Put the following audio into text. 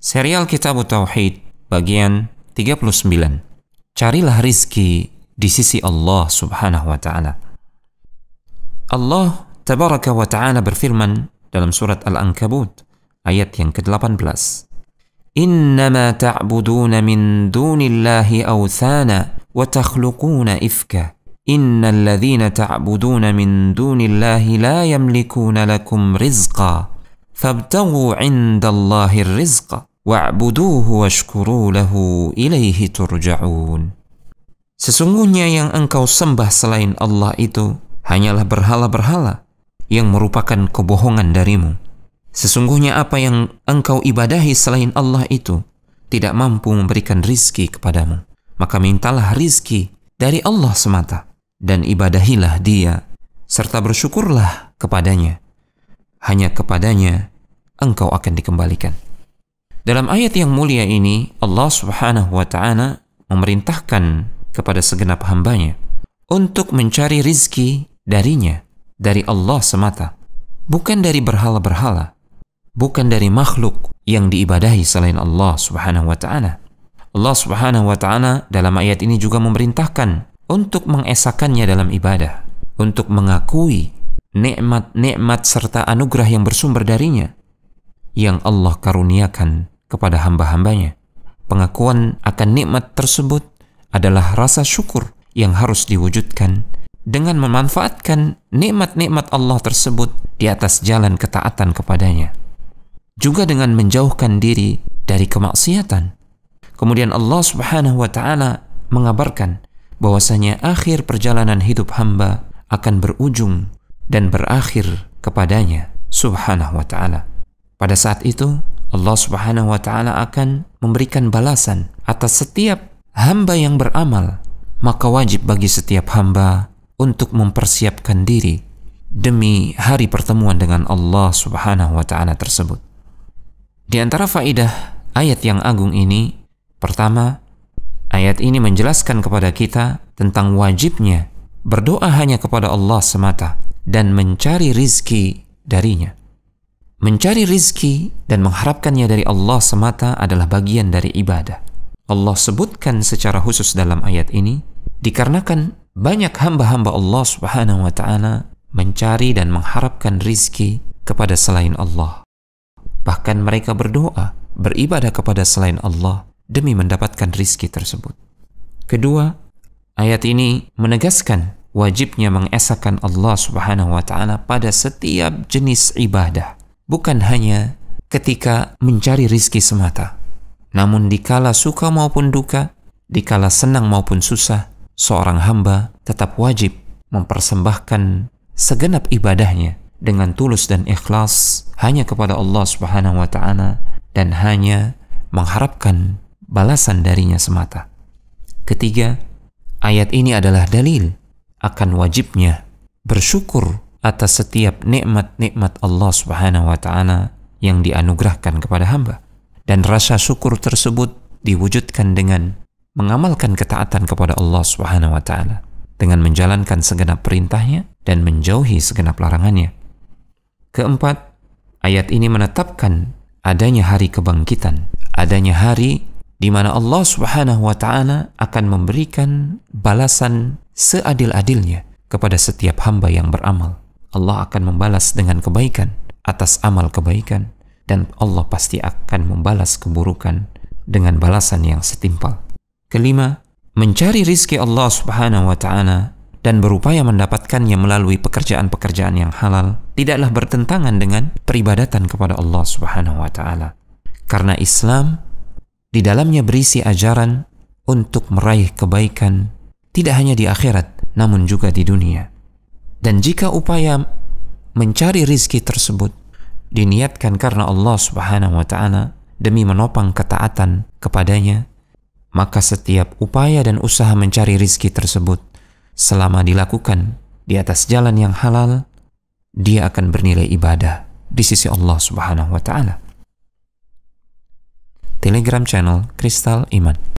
Serial Kitab Tauhid bagian 39. Carilah rizki di sisi Allah Subhanahu wa taala. Allah Tabaraka wa taala berfirman dalam surat Al-Ankabut ayat yang ke-18. Innama ta'buduna min dunillahi awthana wa takhluquna ifka. Innal ladzina ta'buduna min dunillahi la yamlikuna lakum rizqa. Fabtaghu 'indallahi rizqa. washkuru lahu ilaihi turja'un. Sesungguhnya yang engkau sembah selain Allah itu hanyalah berhala-berhala yang merupakan kebohongan darimu. Sesungguhnya apa yang engkau ibadahi selain Allah itu tidak mampu memberikan rizki kepadamu. Maka mintalah rizki dari Allah semata dan ibadahilah dia serta bersyukurlah kepadanya. Hanya kepadanya engkau akan dikembalikan. Dalam ayat yang mulia ini, Allah Subhanahu wa Ta'ala memerintahkan kepada segenap hambanya untuk mencari rizki darinya, dari Allah semata, bukan dari berhala-berhala, bukan dari makhluk yang diibadahi selain Allah Subhanahu wa Ta'ala. Allah Subhanahu wa Ta'ala dalam ayat ini juga memerintahkan untuk mengesakannya dalam ibadah, untuk mengakui nikmat-nikmat serta anugerah yang bersumber darinya yang Allah karuniakan kepada hamba-hambanya. Pengakuan akan nikmat tersebut adalah rasa syukur yang harus diwujudkan dengan memanfaatkan nikmat-nikmat Allah tersebut di atas jalan ketaatan kepadanya. Juga dengan menjauhkan diri dari kemaksiatan. Kemudian Allah Subhanahu wa taala mengabarkan bahwasanya akhir perjalanan hidup hamba akan berujung dan berakhir kepadanya subhanahu wa ta'ala. Pada saat itu, Allah Subhanahu wa taala akan memberikan balasan atas setiap hamba yang beramal, maka wajib bagi setiap hamba untuk mempersiapkan diri demi hari pertemuan dengan Allah Subhanahu wa taala tersebut. Di antara faidah ayat yang agung ini, pertama, ayat ini menjelaskan kepada kita tentang wajibnya berdoa hanya kepada Allah semata dan mencari rizki darinya. Mencari rizki dan mengharapkannya dari Allah semata adalah bagian dari ibadah. Allah sebutkan secara khusus dalam ayat ini, dikarenakan banyak hamba-hamba Allah subhanahu wa ta'ala mencari dan mengharapkan rizki kepada selain Allah. Bahkan mereka berdoa, beribadah kepada selain Allah demi mendapatkan rizki tersebut. Kedua, ayat ini menegaskan wajibnya mengesahkan Allah subhanahu wa ta'ala pada setiap jenis ibadah bukan hanya ketika mencari rizki semata, namun dikala suka maupun duka, dikala senang maupun susah, seorang hamba tetap wajib mempersembahkan segenap ibadahnya dengan tulus dan ikhlas hanya kepada Allah Subhanahu wa taala dan hanya mengharapkan balasan darinya semata. Ketiga, ayat ini adalah dalil akan wajibnya bersyukur atas setiap nikmat-nikmat Allah Subhanahu wa taala yang dianugerahkan kepada hamba dan rasa syukur tersebut diwujudkan dengan mengamalkan ketaatan kepada Allah Subhanahu wa taala dengan menjalankan segenap perintahnya dan menjauhi segenap larangannya. Keempat, ayat ini menetapkan adanya hari kebangkitan, adanya hari di mana Allah Subhanahu wa taala akan memberikan balasan seadil-adilnya kepada setiap hamba yang beramal. Allah akan membalas dengan kebaikan atas amal kebaikan dan Allah pasti akan membalas keburukan dengan balasan yang setimpal. Kelima, mencari rizki Allah Subhanahu wa taala dan berupaya mendapatkannya melalui pekerjaan-pekerjaan yang halal tidaklah bertentangan dengan peribadatan kepada Allah Subhanahu wa taala. Karena Islam di dalamnya berisi ajaran untuk meraih kebaikan tidak hanya di akhirat namun juga di dunia. Dan jika upaya mencari rizki tersebut diniatkan karena Allah Subhanahu wa Ta'ala demi menopang ketaatan kepadanya, maka setiap upaya dan usaha mencari rizki tersebut selama dilakukan di atas jalan yang halal, dia akan bernilai ibadah di sisi Allah Subhanahu wa Ta'ala. Telegram channel Kristal Iman.